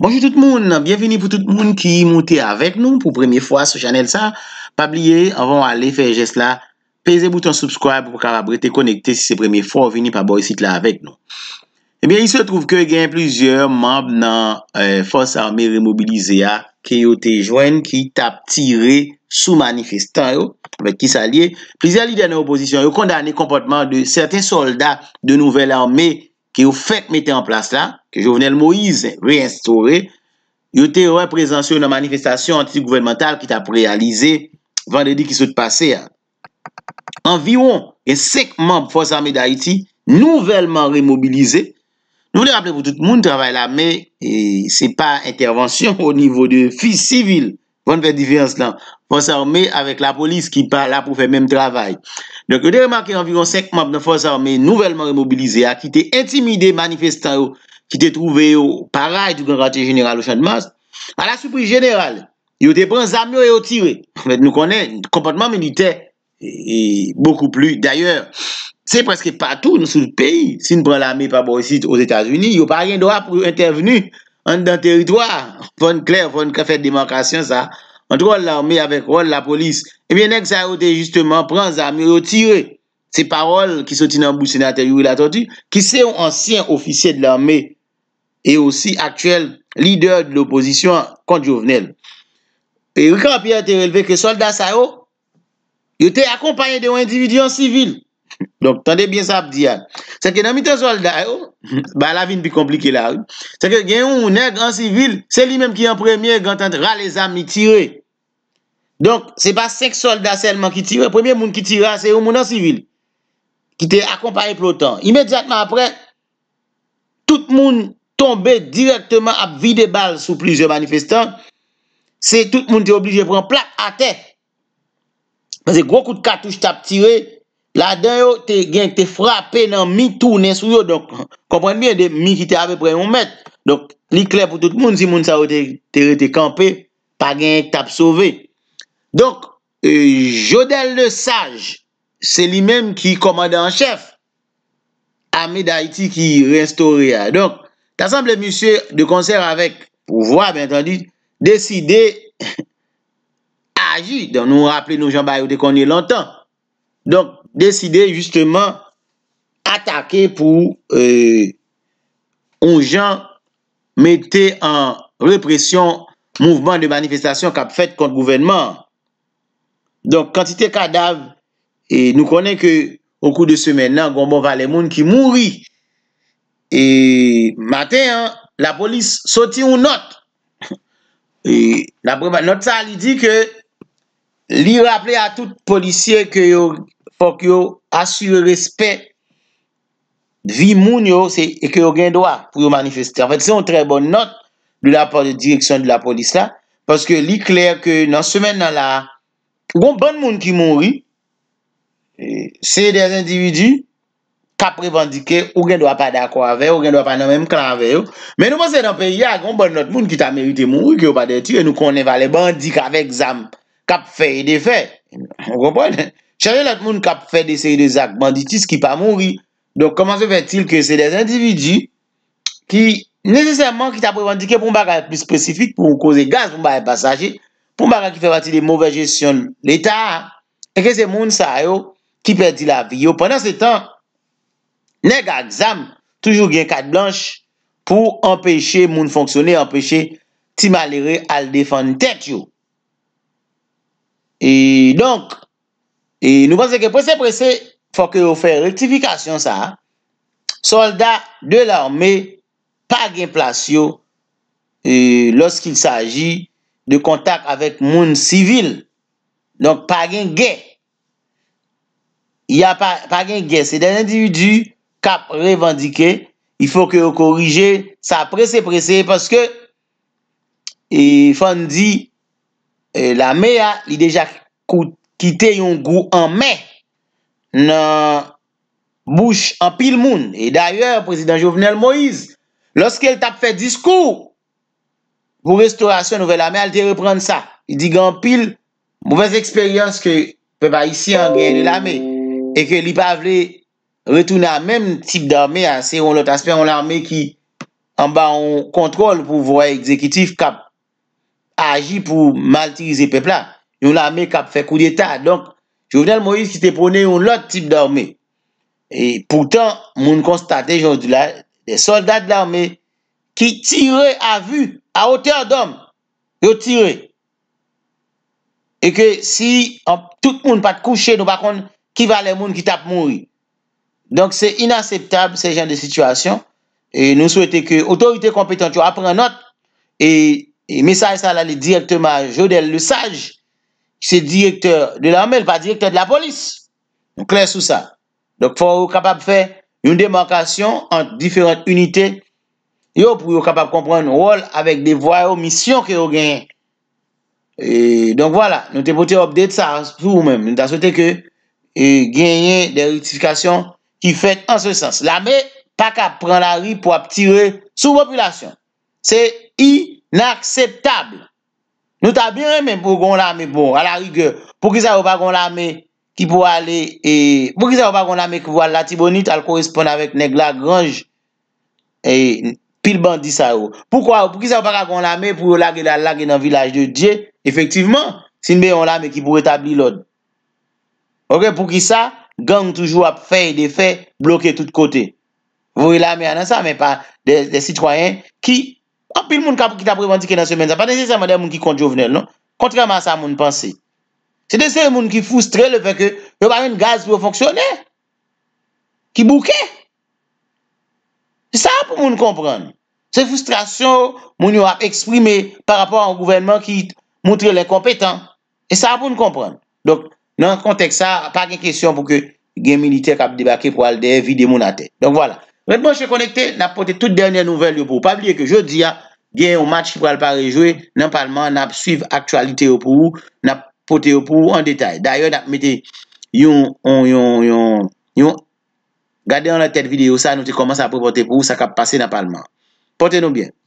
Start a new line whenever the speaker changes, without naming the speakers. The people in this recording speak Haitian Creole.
Bonjou tout moun, bienveni pou tout moun ki mouti avek nou pou premi fwa sou chanel sa Pabliye, avon ale fe jesla, peze bouton subscribe pou ka la brete konekte si eh se premi fwa veni pa boy sit la avek nou Ebyen, y se trouv ke gen plizye mab nan Fos Arme Remobilizea Ke yo te jwen ki tap tire sou manifestan yo, vek ki sa liye Pizye li dene opozisyon yo kondane kompotman de certen soldat de Nouvel Arme ki yo fèk metè an plas la, ki jovenel Moïse re-instaurè, yo te reprezenso nan manifestasyon anti-gouvernmental ki ta prealize vande di ki sou te pase. Anviron, e sek mamb fòs amè d'Haïti nouvelman remobilize, nou venè rappele pou tout moun travè la mè, e se pa intervensyon ou nivou de fi sivil, Fon fè diférense lan. Fons armé avèk la polis ki pa la pou fè mèm travèl. Donk yo te remakè anviron 5 mòb nan Fons armé nouvelman remobilize. A ki te intimide manifestan yo. Ki te trouve yo paray du Konkrate General Ochan Mas. A la soupris genèral. Yo te pren zamyo yo tire. Fon fèd nou konè kompòtman militè. E boku plu. D'ayèr. Se preske patou nou sou l'pèy. Si nou pren l'armè pa Borissite ou Etats-Unis. Yo pa rien doa pou yo intervenu. An dan teritwa. Fon klè, fon fèd demokrasyon sa. an trol l'armè avèk rol la polis, ebyenèk sa yo te jistèman pran zami yo tire, se parol ki soti nan bou senatè yowil atontu, ki se yon ansyen ofisye de l'armè, e osi aktyel lider de l'oposisyon kontjouvenel. E wè kan api yon te releve ke soldat sa yo, yon te akompanyen de yon individu yon sivil. Donk tande bien sa ap diyan. Se ke nan mi te soldat yo, ba la vin pi komplike la. Se ke gen yon ou neg an sivil, se li menm ki yon premye gantan dra le zami tire, Donk, se pa sek soldat selman ki tire, premye moun ki tire, se ou moun an sivil, ki te akompare plotan. Imediatman apre, tout moun tombe direktman ap vide bal sou plizye manifestant, se tout moun te oblige pran plak a te. Se koukout katouche tap tire, la den yo te gen te frape nan mi tou nensou yo. Donk, komprende bien, de mi ki te ave pre moun met. Donk, li kler pou tout moun, si moun sa ou te rete kampe, pa gen te ap sove. Donk, euh, Jodel Le Sage, se li menm ki komade an chef, amè d'Haïti ki restaurè a. Donk, tasamble moussie de konser avèk pouvoi, bèntandit, deside aji, donk nou rappele nou jambayote konye lantan. Donk, deside justemen atake pou ou jan mette an represyon mouvman de manifestasyon kap fèt kont gouvernement. Donk, kantite kadav e nou konen ke ou kou de semen nan, Gombon Valemoun ki mouri e maten, la polis soti ou not e, nan breman, not sa li di ke li rappele a tout polisye ke yo asu yon respet vi moun yo e ke yo gen doa pou yon manifeste an fèt se yon tre bon not di la direksyon di la polis la paske li kler ke nan semen nan la Gon ban moun ki mounri, e, se de zindividi kap revandike ou gen dwa pa da kwa ve, ou gen dwa pa nan menm klan ve yo. Men nou monsen nan peyi ya, gon ban lot moun ki ta merite moun, ki yo pa deti, e nou konen valen bandi ka vek zamp, kap fey e de fey. Moun komponnen. Chalye lot moun kap fey de sey de zak, banditis ki pa mounri. Donk koman se fè til ke se de zindividi ki nezisèman ki ta prevandike pou mba gare plus spesifik, pou mbo koze gaz, pou mba gare pasaje. pou mbara ki fè vati de mouvè jesyon l'Etat, e ke se moun sa yo ki perdi la vi yo. Pendan se tan, neg a exam, toujou gen kat blanche, pou empèche moun fonksyonè, empèche ti malere al defan n'etèk yo. E donk, e nou panse ke presè presè, fò ke yo fè rectifikasyon sa, soldat de l'armè, pa gen plasyo, e losk il saji, de kontak avèk moun sivil. Donk, Pagin Ghe. Ya Pagin Ghe, se den individu kap revandike, ifo ke yo korije, sa prese prese, paske, ifon di, la mea li deja kite yon gwo an me, nan bouch an pil moun. E d'ayèr, Prezident Jovenel Moïse, loske el tap fè diskou, Gou restaurasyon nou ve l'armè al te reprand sa. I digan pil, mouvez eksperyans ke pe pa isi an gwen l'armè. E ke li pavle retouna menm tip d'armè a se yon lot asper yon l'armè ki an ba yon kontrol pou vwa ekzekitif kap aji pou mal tirize pepla. Yon l'armè kap fe kou de ta. Donk, Jovenel Moïse ki te pounen yon lot tip d'armè. E pourtant, moun konstate joun de soldat d'armè ki tire a vu, a oteur dom, yo tire, e ke si, tout moun pat kouche, nou pa kon, ki va le moun ki tap moui, donk se inaseptab, se jen de situasyon, e nou souwete ke, otorite kompetent, yo apren not, e, e mesaj sa la li direktman, jodel le saj, se direktor de la amel, pa direktor de la polis, nou kler sou sa, donk fwa ou kapab fe, yon demokasyon, an diferent unité, Yo pou yo kapap kompran nou rol avèk de voyo misyon ki yo genyen. E, donk wala, nou te pote obdete sa sou mèm. Nou ta sote ke e, genyen de retifikasyon ki fèt an se sens. La mè, pa kap pran la ri pou ap tire sou populasyon. Se inakseptable. Nou ta bien mèm pou kon la mè. Bon, a la rigè, pou ki sa yo pa kon la mè ki pou ale, e, pou ki sa yo pa kon la mè ki vo al la tibonite, al koresponde avèk neg la grange e Pil bandi sa ou. Poukwa ou? Pouki sa ou pa kakon la me pou yo lage la lage nan vilaj de Dje? Efektiveman, sinbe yon la me ki pou etabli lode. Ok, pouki sa, gang toujou ap fey de fey bloke tout kote. Voi la me anan sa, men pa, de sitwayen ki, an pil moun ka pou ki ta prebantike nan semen, sa pa nese seman de moun ki kont jovenel, non? Kontreman sa moun panse. Se de se moun ki fous tre le fey ke, yo pa yon gaz pou yo fonksyone? Ki bouke? Eh! Se sa ap pou moun komprende. Se frustrasyon moun yo ap eksprime par rapport an gouvernement ki moutre lè kompetant. E sa ap pou moun komprende. Donk nan kontek sa, apak yon kesyon pou ke gen milite kap debake pou al dè vide moun ate. Donk vwa la. Redman Chekonekte, nap pote tout denye nouvel yo pou. Pablie ke jodi ya, gen yon match ki pou al parejwe, nan palman nap suiv aktualite yo pou, nap pote yo pou an detay. Dayo nap mete yon, yon, yon, yon, yon, Gade an la tèt videyo sa nou te komanse apou vote pou ou sa kap pase na palman. Pote nou byen.